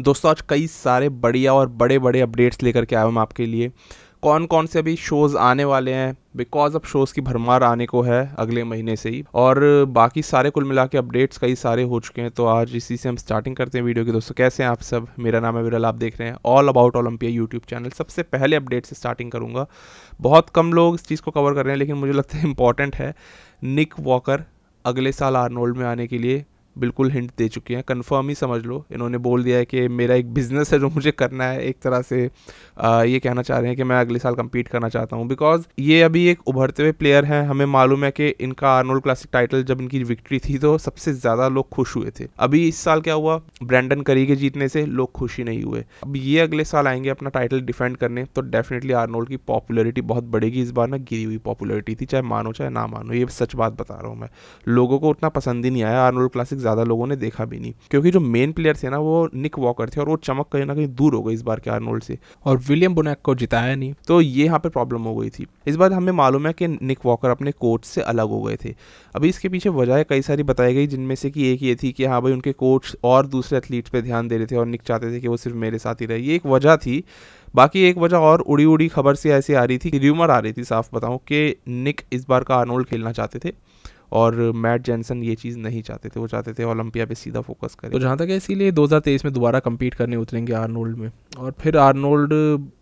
दोस्तों आज कई सारे बढ़िया और बड़े बड़े अपडेट्स लेकर के आए हम आपके लिए कौन कौन से अभी शोज़ आने वाले हैं बिकॉज अब शोज़ की भरमार आने को है अगले महीने से ही और बाकी सारे कुल मिला के अपडेट्स कई सारे हो चुके हैं तो आज इसी से हम स्टार्टिंग करते हैं वीडियो की दोस्तों कैसे हैं आप सब मेरा नाम है विरल आप देख रहे हैं all about Olympia YouTube channel सबसे पहले अपडेट से स्टार्टिंग करूँगा बहुत कम लोग इस चीज़ को कवर कर रहे हैं लेकिन मुझे लगता है इंपॉर्टेंट है निक वॉकर अगले साल आर्नोल्ड में आने के लिए बिल्कुल हिंट दे चुके हैं कंफर्म ही समझ लो इन्होंने बोल दिया है कि मेरा एक बिज़नेस है जो मुझे करना है एक तरह से आ, ये कहना चाह रहे हैं कि मैं अगले साल कम्पीट करना चाहता हूँ बिकॉज ये अभी एक उभरते हुए प्लेयर हैं हमें मालूम है कि इनका आर्नोल्ड क्लासिक टाइटल जब इनकी विक्ट्री थी तो सबसे ज़्यादा लोग खुश हुए थे अभी इस साल क्या हुआ ब्रैंडन करी के जीतने से लोग खुश ही नहीं हुए अब ये अगले साल आएंगे अपना टाइटल डिफेंड करने तो डेफिनेटली आर्नोल्ड की पॉपुलरिटी बहुत बढ़ेगी इस बार ना गिरी हुई पॉपुलरिटी थी चाहे मानो चाहे ना मानो ये सच बात बता रहा हूँ मैं लोगों को उतना पसंद ही नहीं आया आर्नोल्ड क्लासिक ज़्यादा लोगों ने देखा भी नहीं क्योंकि जो मेन प्लेयर थे ना वो निक वॉकर थे और वो चमक कहीं ना कहीं दूर हो गई इस बार के आर्नोल्ड से और विलियम बुनैक को जिताया नहीं तो ये यहाँ पर प्रॉब्लम हो गई थी इस बार हमें मालूम है कि निक वॉकर अपने कोच से अलग हो गए थे अभी इसके पीछे वजह कई सारी बताई गई जिनमें से कि एक ये थी कि हाँ भाई उनके कोच और दूसरे एथलीट पर ध्यान दे रहे थे और निक चाहते थे कि वो सिर्फ मेरे साथ ही रहे ये एक वजह थी बाकी एक वजह और उड़ी उड़ी खबर से ऐसी आ रही थी रूमर आ रही थी साफ बताऊं कि निक इस बार का आर्नोल्ड खेलना चाहते थे और मैट जैनसन ये चीज़ नहीं चाहते थे वो चाहते थे ओलंपिया पे सीधा फोकस करें तो जहाँ तक है इसीलिए तेईस में दोबारा कम्पीट करने उतरेंगे आर्नोल्ड में और फिर आर्नोल्ड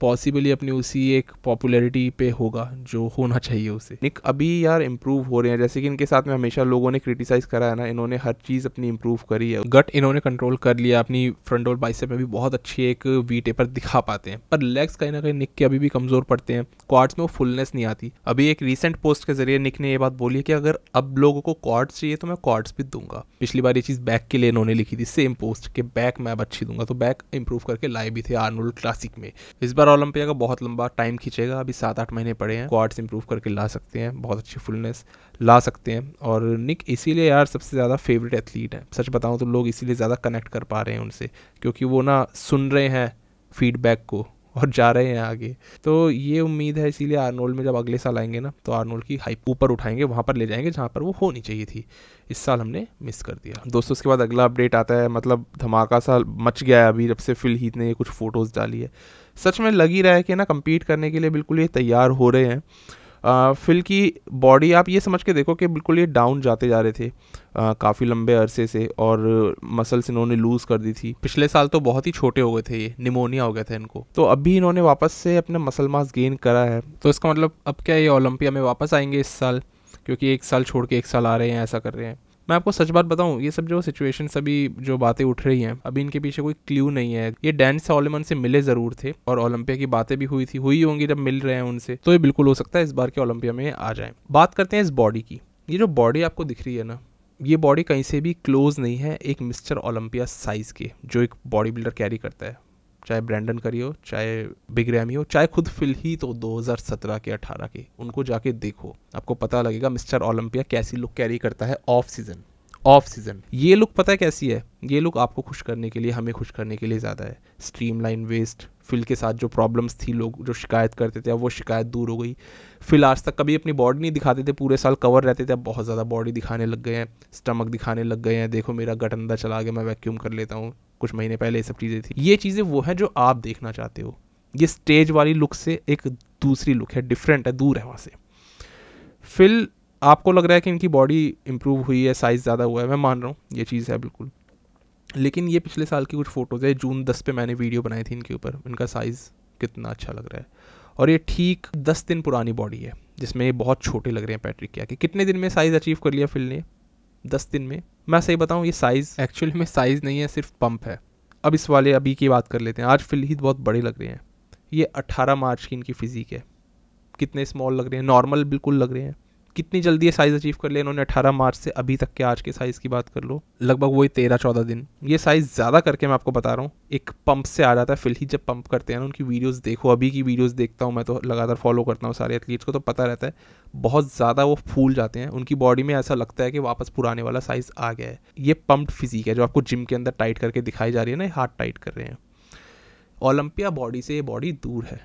पॉसिबली अपनी उसी एक पॉपुलैरिटी पे होगा जो होना चाहिए उसे निक अभी यार इम्प्रूव हो रहे हैं जैसे कि इनके साथ में हमेशा लोगों ने क्रिटिसाइज़ करा है ना इन्होंने हर चीज़ अपनी इम्प्रूव करी है गट इन्होंने कंट्रोल कर लिया अपनी फ्रंट और बाइसेप में भी बहुत अच्छी एक वी टेपर दिखा पाते हैं पर लेग्स कहीं ना कहीं निक के अभी भी कमज़ोर पड़ते हैं क्वार्ट्स में वो फुलनेस नहीं आती अभी एक रिसेंट पोस्ट के जरिए निक ने ये बात बोली कि अगर अब लोगों को कॉर्ड्स चाहिए तो मैं कॉर्ड्स भी दूंगा पिछली बार ये चीज़ बैक के लिए इन्होंने लिखी थी सेम पोस्ट के बैक मैं अब अच्छी दूंगा तो बैक इंप्रूव करके लाए भी थे आर्नोल्ड क्लासिक में इस बार ओलंपिया का बहुत लंबा टाइम खींचेगा अभी सात आठ महीने पड़े हैं कॉर्ड्स इंप्रूव करके ला सकते हैं बहुत अच्छी फुलनेस ला सकते हैं और निक इसीलिए यार सबसे ज़्यादा फेवरेट एथलीट है सच बताऊँ तो लोग इसीलिए ज़्यादा कनेक्ट कर पा रहे हैं उनसे क्योंकि वो ना सुन रहे हैं फीडबैक को और जा रहे हैं आगे तो ये उम्मीद है इसीलिए आर्नोल्ड में जब अगले साल आएंगे ना तो आर्नोल्ड की हाइप ऊपर उठाएंगे वहाँ पर ले जाएंगे जहाँ पर वो होनी चाहिए थी इस साल हमने मिस कर दिया दोस्तों उसके बाद अगला अपडेट आता है मतलब धमाका सा मच गया है अभी जब से फिल हीत ने ये कुछ फ़ोटोज़ डाली है सच में लग ही रहा है कि ना कम्पीट करने के लिए बिल्कुल ये तैयार हो रहे हैं फिल की बॉडी आप ये समझ के देखो कि बिल्कुल ये डाउन जाते जा रहे थे काफ़ी लंबे अरसे से और मसल्स इन्होंने लूज़ कर दी थी पिछले साल तो बहुत ही छोटे हो गए थे ये निमोनिया हो गया था इनको तो अब भी इन्होंने वापस से अपना मसल मास गेन करा है तो इसका मतलब अब क्या ये ओलंपिया में वापस आएंगे इस साल क्योंकि एक साल छोड़ के एक साल आ रहे हैं ऐसा कर रहे हैं मैं आपको सच बात बताऊँ ये सब जो सिचुएशन अभी जो बातें उठ रही हैं अभी इनके पीछे कोई क्ल्यू नहीं है ये डैन सॉलेमन से मिले जरूर थे और ओलंपिया की बातें भी हुई थी हुई होंगी जब मिल रहे हैं उनसे तो ये बिल्कुल हो सकता है इस बार के ओलंपिया में आ जाए बात करते हैं इस बॉडी की ये जो बॉडी आपको दिख रही है ना ये बॉडी कहीं से भी क्लोज नहीं है एक मिस्टर ओलंपिया साइज़ के जो एक बॉडी बिल्डर कैरी करता है चाहे ब्रैंडन करियो हो चाहे बिग रैमी हो चाहे खुद फिल ही तो 2017 के 18 के उनको जाके देखो आपको पता लगेगा मिस्टर ओलंपिया कैसी लुक कैरी करता है ऑफ सीजन ऑफ सीजन ये लुक पता है कैसी है ये लुक आपको खुश करने के लिए हमें खुश करने के लिए ज़्यादा है स्ट्रीम लाइन वेस्ट फिल के साथ जो प्रॉब्लम्स थी लोग जो शिकायत करते थे अब वो शिकायत दूर हो गई फिल आज तक कभी अपनी बॉडी नहीं दिखाते थे पूरे साल कवर रहते थे अब बहुत ज़्यादा बॉडी दिखाने लग गए हैं स्टमक दिखाने लग गए हैं देखो मेरा गट अंदर चला गया मैं वैक्यूम कर लेता हूँ कुछ महीने पहले ये सब चीज़ें थी ये चीज़ें वो हैं जो आप देखना चाहते हो ये स्टेज वाली लुक से एक दूसरी लुक है डिफरेंट है दूर है वहाँ से फिल आपको लग रहा है कि इनकी बॉडी इम्प्रूव हुई है साइज़ ज़्यादा हुआ है मैं मान रहा हूँ ये चीज़ है बिल्कुल लेकिन ये पिछले साल की कुछ फ़ोटोज़ है जून दस पे मैंने वीडियो बनाई थी इनके ऊपर इनका साइज़ कितना अच्छा लग रहा है और ये ठीक दस दिन पुरानी बॉडी है जिसमें ये बहुत छोटे लग रहे हैं पैट्रिक क्या के कितने दिन में साइज़ अचीव कर लिया फिल ने दस दिन में मैं सही बताऊँ ये साइज़ एक्चुअली में साइज़ नहीं है सिर्फ पंप है अब इस वाले अभी की बात कर लेते हैं आज फिलही बहुत बड़े लग रहे हैं ये 18 मार्च की इनकी फ़िज़िक है कितने स्मॉल लग रहे हैं नॉर्मल बिल्कुल लग रहे हैं कितनी जल्दी ये साइज़ अचीव कर लिया इन्होंने अठारह मार्च से अभी तक के आज के साइज़ की बात कर लो लगभग वही तेरह चौदह दिन ये साइज़ ज़्यादा करके मैं आपको बता रहा हूँ एक पंप से आ जाता है ही जब पंप करते हैं ना उनकी वीडियोज़ देखो अभी की वीडियोज़ देखता हूँ मैं तो लगातार फॉलो करता हूँ सारे एथलीट्स को तो पता रहता है बहुत ज़्यादा वो फूल जाते हैं उनकी बॉडी में ऐसा लगता है कि वापस पुराने वाला साइज़ आ गया है ये पम्प्ड फिजिक है जो आपको जिम के अंदर टाइट करके दिखाई जा रही है ना हार्ट टाइट कर रहे हैं ओलंपिया बॉडी से ये बॉडी दूर है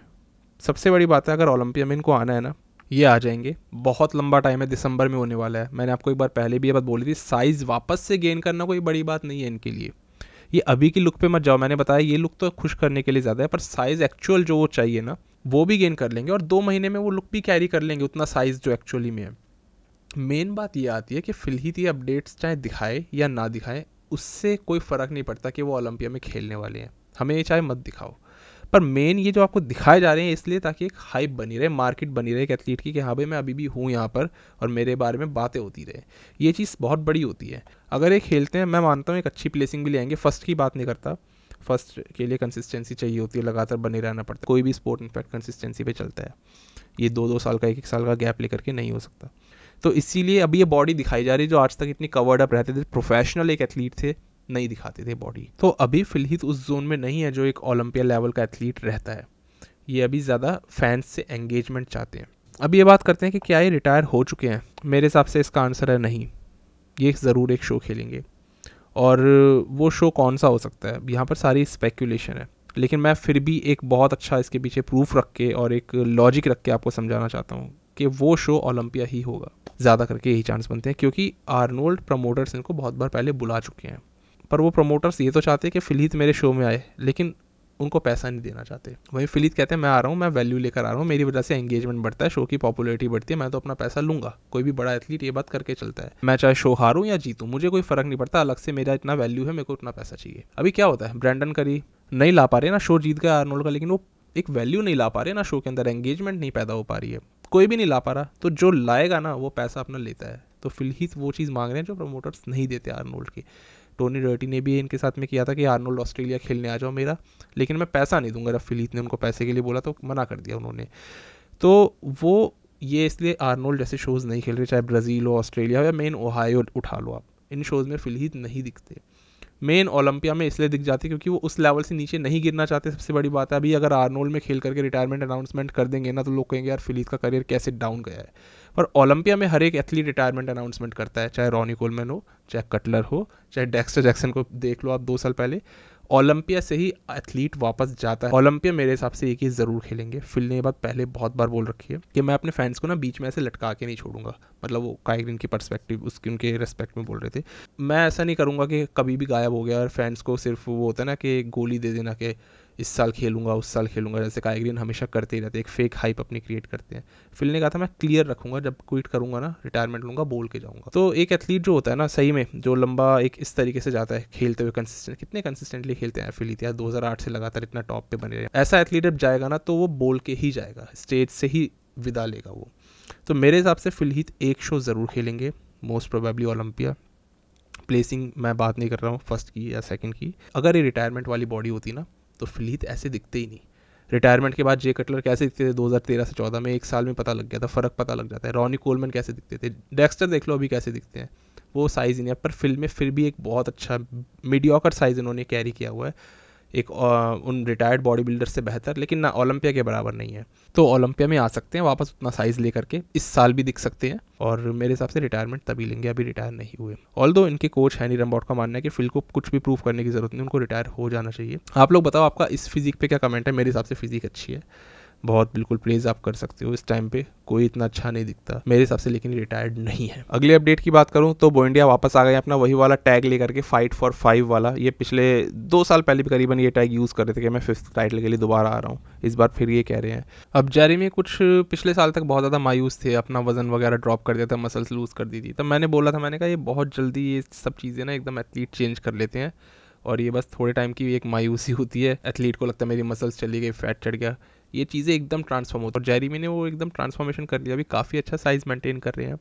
सबसे बड़ी बात है अगर ओलंपिया में इनको आना है ना ये आ जाएंगे बहुत लंबा टाइम है दिसंबर में होने वाला है मैंने आपको एक बार पहले भी ये बात बोली थी साइज़ वापस से गेन करना कोई बड़ी बात नहीं है इनके लिए ये अभी की लुक पे मत जाओ मैंने बताया ये लुक तो खुश करने के लिए ज़्यादा है पर साइज़ एक्चुअल जो वो चाहिए ना वो भी गेन कर लेंगे और दो महीने में वो लुक भी कैरी कर लेंगे उतना साइज़ जो एक्चुअली में है मेन बात ये आती है कि फिलहित ये अपडेट्स चाहे दिखाए या ना दिखाए उससे कोई फ़र्क नहीं पड़ता कि वो ओलंपिया में खेलने वाले हैं हमें ये चाहे मत दिखाओ पर मेन ये जो आपको दिखाए जा रहे हैं इसलिए ताकि एक हाइप बनी रहे मार्केट बनी रहे एक एथलीट की कि हाँ भाई मैं अभी भी हूँ यहाँ पर और मेरे बारे में बातें होती रहे ये चीज़ बहुत बड़ी होती है अगर ये खेलते हैं मैं मानता हूँ एक अच्छी प्लेसिंग भी लेंगे फर्स्ट की बात नहीं करता फर्स्ट के लिए कंसिस्टेंसी चाहिए होती है लगातार बने रहना पड़ता है कोई भी स्पोर्ट इनफैक्ट कंसिस्टेंसी पे चलता है ये दो दो साल का एक एक साल का गैप लेकर के नहीं हो सकता तो इसीलिए अभी ये बॉडी दिखाई जा रही है जो आज तक इतनी कवर्ड अप रहते थे प्रोफेशनल एक एथलीट थे नहीं दिखाते थे बॉडी तो अभी फिलहित उस जोन में नहीं है जो एक ओलंपिया लेवल का एथलीट रहता है ये अभी ज़्यादा फैंस से एंगेजमेंट चाहते हैं अब ये बात करते हैं कि क्या ये रिटायर हो चुके हैं मेरे हिसाब से इसका आंसर है नहीं ये ज़रूर एक शो खेलेंगे और वो शो कौन सा हो सकता है यहाँ पर सारी स्पेकुलेशन है लेकिन मैं फिर भी एक बहुत अच्छा इसके पीछे प्रूफ रख के और एक लॉजिक रख के आपको समझाना चाहता हूँ कि वो शो ओलंपिया ही होगा ज़्यादा करके यही चांस बनते हैं क्योंकि आर्नोल्ड प्रमोटर्स इनको बहुत बार पहले बुला चुके हैं पर वो प्रमोटर्स ये तो चाहते हैं कि फिलहित मेरे शो में आए लेकिन उनको पैसा नहीं देना चाहते वहीं फिलहित कहते हैं मैं आ रहा हूँ मैं वैल्यू लेकर आ रहा हूँ मेरी वजह से एंगेजमेंट बढ़ता है शो की पॉपुलरिटी बढ़ती है मैं तो अपना पैसा लूंगा कोई भी बड़ा एथलीट ये बात करके चलता है मैं चाहे शो हारूँ या जीतूँ मुझे कोई फर्क नहीं पड़ता अलग से मेरा इतना वैल्यू है मेरे को उतना पैसा चाहिए अभी क्या होता है ब्रांडन करी नहीं ला पा रहे ना शो जीत गया आर्नोल्ड का लेकिन वो एक वैल्यू नहीं ला पा रहे ना शो के अंदर एंगेजमेंट नहीं पैदा हो पा रही है कोई भी नहीं ला पा रहा तो जो लाएगा ना वो पैसा अपना लेता है तो फिलहित वो चीज़ मांग रहे हैं जो प्रमोटर्स नहीं देते आर्नोल्ड के टोनी डर्टी ने भी इनके साथ में किया था कि आर्नोल्ड ऑस्ट्रेलिया खेलने आ जाओ मेरा लेकिन मैं पैसा नहीं दूंगा रफ फ़िलीत ने उनको पैसे के लिए बोला तो मना कर दिया उन्होंने तो वो ये इसलिए आर्नोल्ड जैसे शोज़ नहीं खेल रहे चाहे ब्राज़ील हो ऑस्ट्रेलिया हो या मेन ओहायो उठा लो आप इन शोज़ में फिलहित नहीं दिखते मेन ओलंपिया में इसलिए दिख जाते क्योंकि वो उस लेवल से नीचे नहीं गिरना चाहते सबसे बड़ी बात है अभी अगर आर्नोल्ड में खेल करके रिटायरमेंट अनाउंसमेंट कर देंगे ना तो लोग कहेंगे यार फिलीज का करियर कैसे डाउन गया है पर ओलंपिया में हर एक एथलीट रिटायरमेंट अनाउंसमेंट करता है चाहे रॉनी कोलमैन हो चाहे कटलर हो चाहे डेक्स्टर जैक्सन को देख लो आप दो साल पहले ओलंपिया से ही एथलीट वापस जाता है ओलंपिया मेरे हिसाब से एक ही ज़रूर खेलेंगे फिल ने बात पहले बहुत बार बोल रखी है कि मैं अपने फैंस को ना बीच में ऐसे लटका के नहीं छोड़ूंगा मतलब वो कायग्रीन की परस्पेक्टिव उसके उनके रेस्पेक्ट में बोल रहे थे मैं ऐसा नहीं करूँगा कि कभी भी गायब हो गया और फैंस को सिर्फ वो होता है ना कि गोली दे देना के इस साल खेलूंगा उस साल खेलूंगा जैसे कायग्रीन हमेशा करते ही रहते एक फेक हाइप अपनी क्रिएट करते हैं फिल ने कहा था मैं क्लियर रखूंगा जब क्विट करूंगा ना रिटायरमेंट लूंगा बोल के जाऊंगा तो एक एथलीट जो होता है ना सही में जो लंबा एक इस तरीके से जाता है खेलते हुए कंसिस्टेंट कितने कंसिस्टेंटली खेलते हैं फिल इतिहास दो से लगातार इतना टॉप पे बने रहे ऐसा एथलीट जब जाएगा ना तो वो बोल के ही जाएगा स्टेज से ही विदा लेगा वो तो मेरे हिसाब से फिलहित एक शो ज़रूर खेलेंगे मोस्ट प्रोबेबली ओलंपिया प्लेसिंग मैं बात नहीं कर रहा हूँ फर्स्ट की या सेकंड की अगर ये रिटायरमेंट वाली बॉडी होती ना तो फिलीत ऐसे दिखते ही नहीं रिटायरमेंट के बाद जे कटलर कैसे दिखते थे 2013 से 14 में एक साल में पता लग गया था फ़र्क पता लग जाता है रॉनी कोलमैन कैसे दिखते थे डेक्स्टर देख लो अभी कैसे दिखते हैं वो साइज़ ही नहीं पर फिल्म में फिर भी एक बहुत अच्छा मीडियाकर साइज़ इन्होंने कैरी किया हुआ है एक उन रिटायर्ड बॉडी बिल्डर से बेहतर लेकिन ना ओलंपिया के बराबर नहीं है तो ओलंपिया में आ सकते हैं वापस उतना साइज़ लेकर के इस साल भी दिख सकते हैं और मेरे हिसाब से रिटायरमेंट तभी लेंगे अभी रिटायर नहीं हुए ऑल दो इनके कोच हैनी रम्बॉट का मानना है कि फिल को कुछ भी प्रूफ करने की ज़रूरत नहीं उनको रिटायर हो जाना चाहिए आप लोग बताओ आपका इस फिजिक पे क्या कमेंट है मेरे हिसाब से फिजिक अच्छी है बहुत बिल्कुल प्लेज आप कर सकते हो इस टाइम पे कोई इतना अच्छा नहीं दिखता मेरे हिसाब से लेकिन रिटायर्ड नहीं है अगले अपडेट की बात करूं तो बोइंडिया वापस आ गए अपना वही वाला टैग लेकर के फाइट फॉर फाइव वाला ये पिछले दो साल पहले भी करीबन ये टैग यूज़ कर रहे थे कि मैं फिफ्थ टाइटल के लिए दोबारा आ रहा हूँ इस बार फिर ये कह रहे हैं अब जारी में कुछ पिछले साल तक बहुत ज़्यादा मायूस थे अपना वजन वगैरह ड्रॉप कर दिया था मसल्स लूज़ कर दी थी तब मैंने बोला था मैंने कहा ये बहुत जल्दी ये सब चीज़ें ना एकदम एथलीट चेंज कर लेते हैं और ये बस थोड़े टाइम की एक मायूसी होती है एथलीट को लगता है मेरी मसल्स चली गई फैट चढ़ गया ये चीज़ें एकदम ट्रांसफॉर्म होती है और जेरीमी ने वो एकदम ट्रांसफॉर्मेशन कर लिया अभी काफ़ी अच्छा साइज़ मेंटेन कर रहे हैं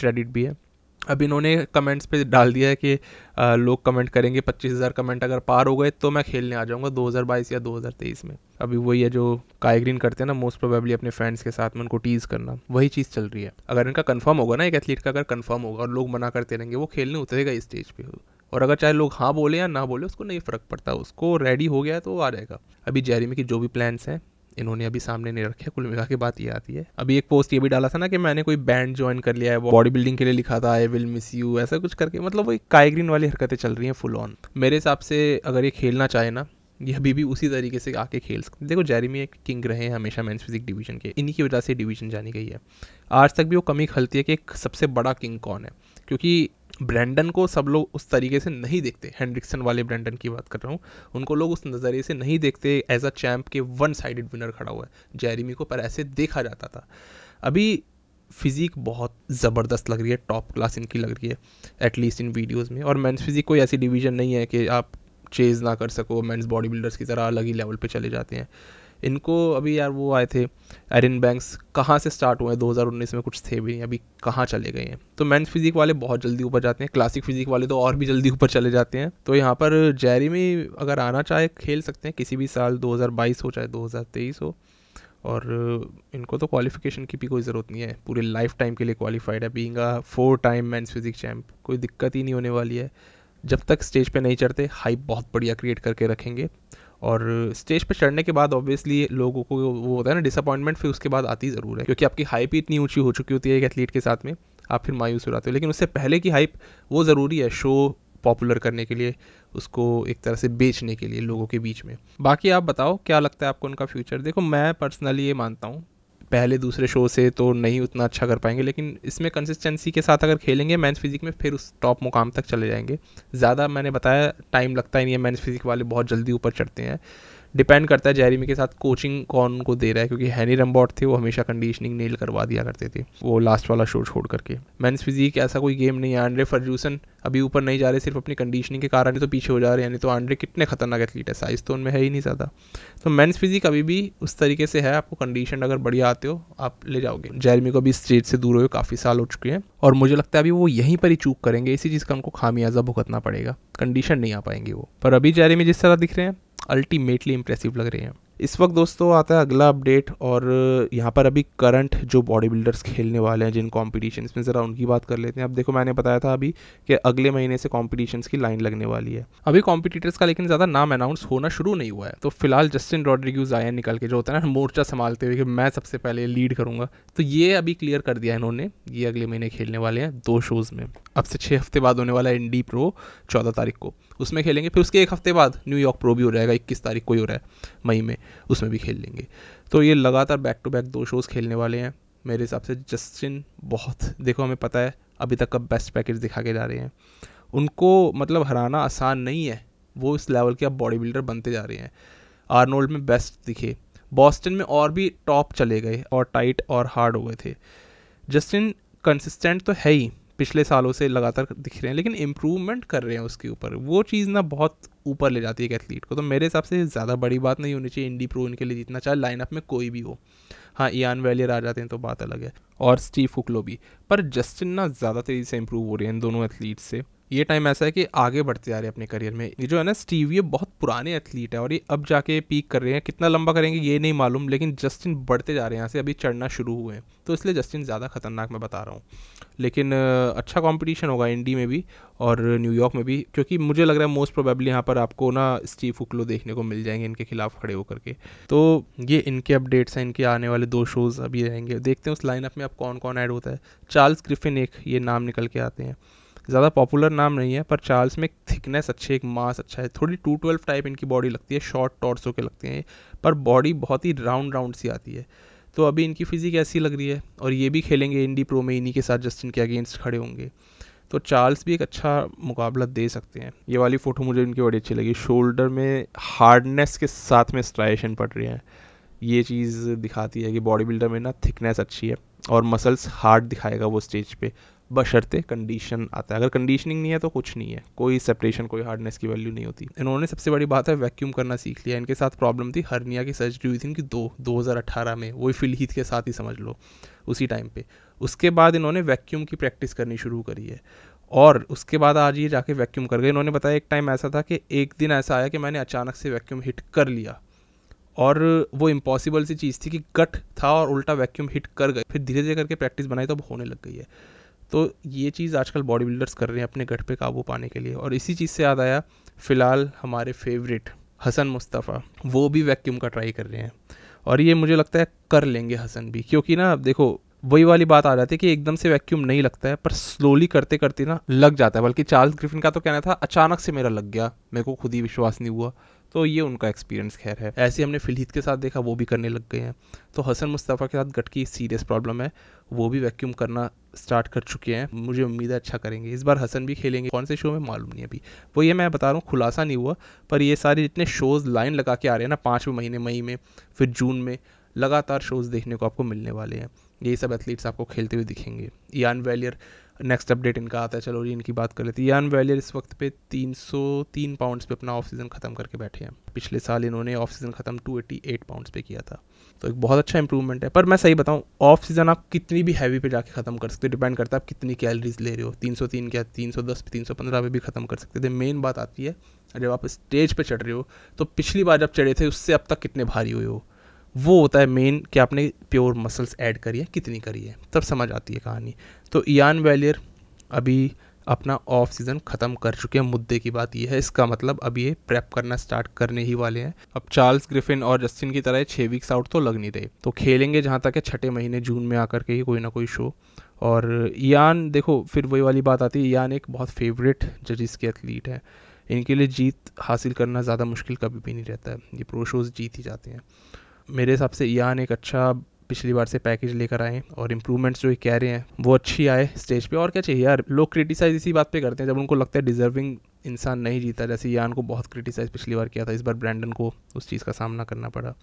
श्रेडिट भी है अब इन्होंने कमेंट्स पे डाल दिया है कि आ, लोग कमेंट करेंगे 25,000 कमेंट अगर पार हो गए तो मैं खेलने आ जाऊँगा 2022 या 2023 में अभी वही है जो कायग्रीन करते हैं ना मोस्ट प्रोबेबली अपने फ्रेंड्स के साथ में उनको टीज़ करना वही चीज़ चल रही है अगर इनका कन्फर्म होगा ना एक एथलीट का अगर कन्फर्म होगा और लोग मना करते रहेंगे वो खेलने उतरेगा इस स्टेज पर और अगर चाहे लोग हाँ बोले या ना बोले उसको नहीं फ़र्क पड़ता उसको रेडी हो गया तो आ जाएगा अभी जेरीमी की जो भी प्लान्स हैं इन्होंने अभी सामने नहीं रखे कुल मिला के बात ये आती है अभी एक पोस्ट ये भी डाला था ना कि मैंने कोई बैंड ज्वाइन कर लिया है बॉडी बिल्डिंग के लिए लिखा था आई विल मिस यू ऐसा कुछ करके मतलब वो एक कायग्रीन वाली हरकतें चल रही हैं फुल ऑन मेरे हिसाब से अगर ये खेलना चाहे ना ये अभी भी उसी तरीके से आके खेल सकते देखो जेरेमी एक किंग रहे हैं हमेशा मेंस फिजिक डिवीजन के इन्हीं की वजह से डिवीजन जानी गई है आज तक भी वो कमी खलती है कि एक सबसे बड़ा किंग कौन है क्योंकि ब्रैंडन को सब लोग उस तरीके से नहीं देखते हैंड्रिक्सन वाले ब्रैंडन की बात कर रहा हूँ उनको लोग उस नज़रिए से नहीं देखते एज अ चैम्प के वन साइडेड विनर खड़ा हुआ है जैरिमी को पर ऐसे देखा जाता था अभी फिज़िक बहुत ज़बरदस्त लग रही है टॉप क्लास इनकी लग रही है एटलीस्ट इन वीडियोज़ में और मेंस फिज़िक कोई ऐसी डिवीज़न नहीं है कि आप चेज़ ना कर सको मेंस बॉडी बिल्डर्स की तरह अलग ही लेवल पे चले जाते हैं इनको अभी यार वो आए थे एरिन बैंक्स कहाँ से स्टार्ट हुए हैं 2019 में कुछ थे भी नहीं अभी कहाँ चले गए हैं तो मेंस फिजिक वाले बहुत जल्दी ऊपर जाते हैं क्लासिक फिजिक वाले तो और भी जल्दी ऊपर चले जाते हैं तो यहाँ पर जैरी में अगर आना चाहे खेल सकते हैं किसी भी साल 2022 हो चाहे 2023 हो और इनको तो क्वालिफिकेशन की भी कोई ज़रूरत नहीं है पूरे लाइफ टाइम के लिए क्वालिफाइड है being a four time men's physique champ कोई दिक्कत ही नहीं होने वाली है जब तक स्टेज पे नहीं चढ़ते हाइप बहुत बढ़िया क्रिएट करके रखेंगे और स्टेज पर चढ़ने के बाद ऑब्वियसली लोगों को वो होता है ना डिसअपॉइंटमेंट फिर उसके बाद आती ज़रूर है क्योंकि आपकी हाइप ही इतनी ऊँची हो चुकी होती है एक एथलीट के साथ में आप फिर मायूस हो जाते हो लेकिन उससे पहले की हाइप वो ज़रूरी है शो पॉपुलर करने के लिए उसको एक तरह से बेचने के लिए लोगों के बीच में बाकी आप बताओ क्या लगता है आपको उनका फ्यूचर देखो मैं पर्सनली ये मानता हूँ पहले दूसरे शो से तो नहीं उतना अच्छा कर पाएंगे लेकिन इसमें कंसिस्टेंसी के साथ अगर खेलेंगे मैंस फिजिक में फिर उस टॉप मुकाम तक चले जाएंगे ज़्यादा मैंने बताया टाइम लगता ही नहीं है मैंस फिजिक वाले बहुत जल्दी ऊपर चढ़ते हैं डिपेंड करता है जेरीमी के साथ कोचिंग कौन को दे रहा है क्योंकि हैनी रम्बॉट थे वो हमेशा कंडीशनिंग नेल करवा दिया करते थे वो लास्ट वाला शो छोड़ करके मैंस फिजिक ऐसा कोई गेम नहीं है आंड्रे फर्जूसन अभी ऊपर नहीं जा रहे सिर्फ अपनी कंडीशनिंग के कारण ही तो पीछे हो जा रहे हैं यानी तो आंड्रे कितने खतरनाक एथलीट है साइज़ तो उनमें है ही नहीं ज़्यादा तो मैंस फिजिक अभी भी उस तरीके से है आपको कंडीशन अगर बढ़िया आते हो आप ले जाओगे जेरमी को अभी स्टेज से दूर हो काफ़ी साल हो चुके हैं और मुझे लगता है अभी वो यहीं पर ही चूक करेंगे इसी चीज़ का उनको खामियाजा भुगतना पड़ेगा कंडीशन नहीं आ पाएंगे वो पर अभी जेरेमी जिस तरह दिख रहे हैं अल्टीमेटली इम्प्रेसिव लग रहे हैं इस वक्त दोस्तों आता है अगला अपडेट और यहाँ पर अभी करंट जो बॉडी बिल्डर्स खेलने वाले हैं जिन कॉम्पिटिशन्स में ज़रा उनकी बात कर लेते हैं अब देखो मैंने बताया था अभी कि अगले महीने से कॉम्पिटिशन्स की लाइन लगने वाली है अभी कॉम्पिटिटर्स का लेकिन ज़्यादा नाम अनाउंस होना शुरू नहीं हुआ है तो फिलहाल जस्टिन रॉड्रिग्यूज आए निकल के जो होता है ना मोर्चा संभालते हुए कि मैं सबसे पहले लीड करूँगा तो ये अभी क्लियर कर दिया इन्होंने ये अगले महीने खेलने वाले हैं दो शोज़ में अब से छः हफ्ते बाद होने वाला है इंडी प्रो चौदह तारीख को उसमें खेलेंगे फिर उसके एक हफ्ते बाद न्यूयॉर्क प्रो भी हो जाएगा इक्कीस तारीख को ही हो रहा है मई में उसमें भी खेल लेंगे तो ये लगातार बैक टू बैक दो शोज़ खेलने वाले हैं मेरे हिसाब से जस्टिन बहुत देखो हमें पता है अभी तक का बेस्ट पैकेज दिखा के जा रहे हैं उनको मतलब हराना आसान नहीं है वो इस लेवल के अब बॉडी बिल्डर बनते जा रहे हैं आर्नोल्ड में बेस्ट दिखे बॉस्टन में और भी टॉप चले गए और टाइट और हार्ड हो गए थे जस्टिन कंसिस्टेंट तो है ही पिछले सालों से लगातार दिख रहे हैं लेकिन इम्प्रूवमेंट कर रहे हैं उसके ऊपर वो चीज़ ना बहुत ऊपर ले जाती है एक एथलीट को तो मेरे हिसाब से ज़्यादा बड़ी बात नहीं होनी चाहिए इंडी प्रो इनके लिए जीतना चाहे लाइनअप में कोई भी हो हाँ ईयान वैलियर आ जाते हैं तो बात अलग है और स्टीव फुकलो भी पर जस्टिन ना ज़्यादा तेज़ी से इम्प्रूव हो रही है इन दोनों एथलीट से ये टाइम ऐसा है कि आगे बढ़ते जा रहे हैं अपने करियर में ये जो है ना स्टीव ये बहुत पुराने एथलीट है और ये अब जाके पीक कर रहे हैं कितना लंबा करेंगे ये नहीं मालूम लेकिन जस्टिन बढ़ते जा रहे हैं यहाँ से अभी चढ़ना शुरू हुए हैं तो इसलिए जस्टिन ज़्यादा खतरनाक मैं बता रहा हूँ लेकिन अच्छा कंपटीशन होगा इंडी में भी और न्यूयॉर्क में भी क्योंकि मुझे लग रहा है मोस्ट प्रोबेबली यहाँ पर आपको ना स्टीव फुकलो देखने को मिल जाएंगे इनके खिलाफ खड़े होकर के तो ये इनके अपडेट्स हैं इनके आने वाले दो शोज़ अभी रहेंगे देखते हैं उस लाइनअप में अब कौन कौन ऐड होता है चार्ल्स ग्रिफिन एक ये नाम निकल के आते हैं ज़्यादा पॉपुलर नाम नहीं है पर चार्ल्स में एक थिकनेस अच्छे एक मास अच्छा है थोड़ी टू ट्वेल्व टाइप इनकी बॉडी लगती है शॉर्ट टॉर्सो के लगते हैं पर बॉडी बहुत ही राउंड राउंड सी आती है तो अभी इनकी फिजिक ऐसी लग रही है और ये भी खेलेंगे इंडी प्रो में इन्हीं के साथ जस्टिन के अगेंस्ट खड़े होंगे तो चार्ल्स भी एक अच्छा मुकाबला दे सकते हैं ये वाली फ़ोटो मुझे इनकी बड़ी अच्छी लगी शोल्डर में हार्डनेस के साथ में स्ट्राइशन पड़ रही है ये चीज़ दिखाती है कि बॉडी बिल्डर में ना थिकनेस अच्छी है और मसल्स हार्ड दिखाएगा वो स्टेज पे बशर्ते कंडीशन आता है अगर कंडीशनिंग नहीं है तो कुछ नहीं है कोई सेपरेशन कोई हार्डनेस की वैल्यू नहीं होती इन्होंने सबसे बड़ी बात है वैक्यूम करना सीख लिया इनके साथ प्रॉब्लम थी हर्निया की सर्जरी हुई थी इनकी दो 2018 में वही फिलहित के साथ ही समझ लो उसी टाइम पे उसके बाद इन्होंने वैक्यूम की प्रैक्टिस करनी शुरू करी है और उसके बाद आज ये जाके वैक्यूम कर गए इन्होंने बताया एक टाइम ऐसा था कि एक दिन ऐसा आया कि मैंने अचानक से वैक्यूम हिट कर लिया और वो इम्पॉसिबल सी चीज़ थी कि गट था और उल्टा वैक्यूम हिट कर गए फिर धीरे धीरे करके प्रैक्टिस बनाई तो अब होने लग गई है तो ये चीज़ आजकल बॉडी बिल्डर्स कर रहे हैं अपने गट पे काबू पाने के लिए और इसी चीज़ से याद आया फ़िलहाल हमारे फेवरेट हसन मुस्तफ़ा वो भी वैक्यूम का ट्राई कर रहे हैं और ये मुझे लगता है कर लेंगे हसन भी क्योंकि ना अब देखो वही वाली बात आ जाती है कि एकदम से वैक्यूम नहीं लगता है पर स्लोली करते करते ना लग जाता है बल्कि चार्ल्स ग्रिफिन का तो कहना था अचानक से मेरा लग गया मेरे को खुद ही विश्वास नहीं हुआ तो ये उनका एक्सपीरियंस खैर है ऐसे हमने फिलहित के साथ देखा वो भी करने लग गए हैं तो हसन मुस्तफ़ा के साथ गट की सीरियस प्रॉब्लम है वो भी वैक्यूम करना स्टार्ट कर चुके हैं मुझे उम्मीद है अच्छा करेंगे इस बार हसन भी खेलेंगे कौन से शो में मालूम नहीं अभी वो ये मैं बता रहा हूँ खुलासा नहीं हुआ पर ये सारे जितने शोज़ लाइन लगा के आ रहे हैं ना पाँचवें महीने मई में फिर जून में लगातार शोज़ देखने को आपको मिलने वाले हैं यही सब एथलीट्स आपको खेलते हुए दिखेंगे यान वैलियर नेक्स्ट अपडेट इनका आता है चलो इनकी बात कर लेते हैं यान वैलियर इस वक्त पे 303 पाउंड्स पे अपना ऑफ सीज़न ख़त्म करके बैठे हैं पिछले साल इन्होंने ऑफ सीज़न ख़त्म 288 पाउंड्स पे किया था तो एक बहुत अच्छा इंप्रूवमेंट है पर मैं सही बताऊँ ऑफ सीज़न आप कितनी भी हैवी पे जाके ख़त्म कर सकते हो डिपेंड करता है आप कितनी कैलरीज ले रहे हो 303 क्या 310 315 पे भी ख़त्म कर सकते थे मेन बात आती है जब आप स्टेज पर चढ़ रहे हो तो पिछली बार जब चढ़े थे उससे अब तक कितने भारी हुए हो वो होता है मेन कि आपने प्योर मसल्स ऐड करी है कितनी करी है तब समझ आती है कहानी तो ईन वैलियर अभी अपना ऑफ सीज़न ख़त्म कर चुके हैं मुद्दे की बात यह है इसका मतलब अब ये प्रेप करना स्टार्ट करने ही वाले हैं अब चार्ल्स ग्रिफिन और जस्टिन की तरह छः वीक्स आउट तो लग नहीं रहे तो खेलेंगे जहाँ तक है छठे महीने जून में आकर के ही कोई ना कोई शो और यान देखो फिर वही वाली बात आती है यान एक बहुत फेवरेट जजिस के एथलीट हैं इनके लिए जीत हासिल करना ज़्यादा मुश्किल कभी भी नहीं रहता है ये प्रो शोज़ जीत ही जाते हैं मेरे हिसाब से ईयान एक अच्छा पिछली बार से पैकेज लेकर आए और इम्प्रूवमेंट्स जो कह रहे हैं वो अच्छी आए स्टेज पे और क्या चाहिए यार लोग क्रिटिसाइज इसी बात पे करते हैं जब उनको लगता है डिजर्विंग इंसान नहीं जीता जैसे यान को बहुत क्रिटिसाइज पिछली बार किया था इस बार ब्रैंडन को उस चीज़ का सामना करना पड़ा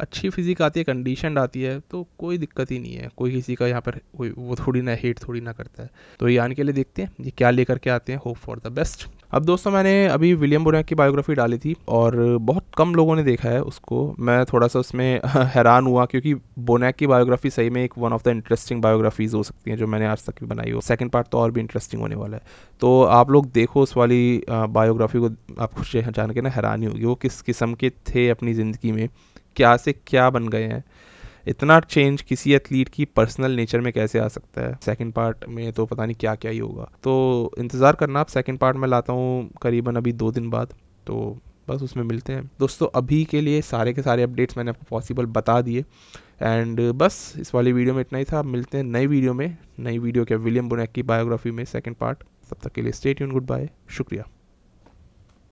अच्छी फिज़िक आती है कंडीशन आती है तो कोई दिक्कत ही नहीं है कोई किसी का यहाँ पर कोई वो थोड़ी ना हेट थोड़ी ना करता है तो ये आने के लिए देखते हैं ये क्या लेकर के आते हैं होप फॉर द बेस्ट अब दोस्तों मैंने अभी विलियम बोरैक की बायोग्राफी डाली थी और बहुत कम लोगों ने देखा है उसको मैं थोड़ा सा उसमें हैरान हुआ क्योंकि बोनैक की बायोग्राफी सही में एक one of the interesting biographies हो सकती हैं जो मैंने आज तक भी बनाई हो सेकंड पार्ट तो और भी इंटरेस्टिंग होने वाला है तो आप लोग देखो उस वाली बायोग्राफी को आपको जान के ना हैरानी होगी वो किस किस्म के थे अपनी ज़िंदगी में क्या से क्या बन गए हैं इतना चेंज किसी एथलीट की पर्सनल नेचर में कैसे आ सकता है सेकंड पार्ट में तो पता नहीं क्या क्या ही होगा तो इंतज़ार करना आप सेकंड पार्ट में लाता हूँ करीबन अभी दो दिन बाद तो बस उसमें मिलते हैं दोस्तों अभी के लिए सारे के सारे अपडेट्स मैंने आपको पॉसिबल बता दिए एंड बस इस वाली वीडियो में इतना ही था मिलते हैं नई वीडियो में नई वीडियो क्या विलियम बुनैक की बायोग्राफी में सेकेंड पार्ट तब तक के लिए स्टेट यून गुड बाय शुक्रिया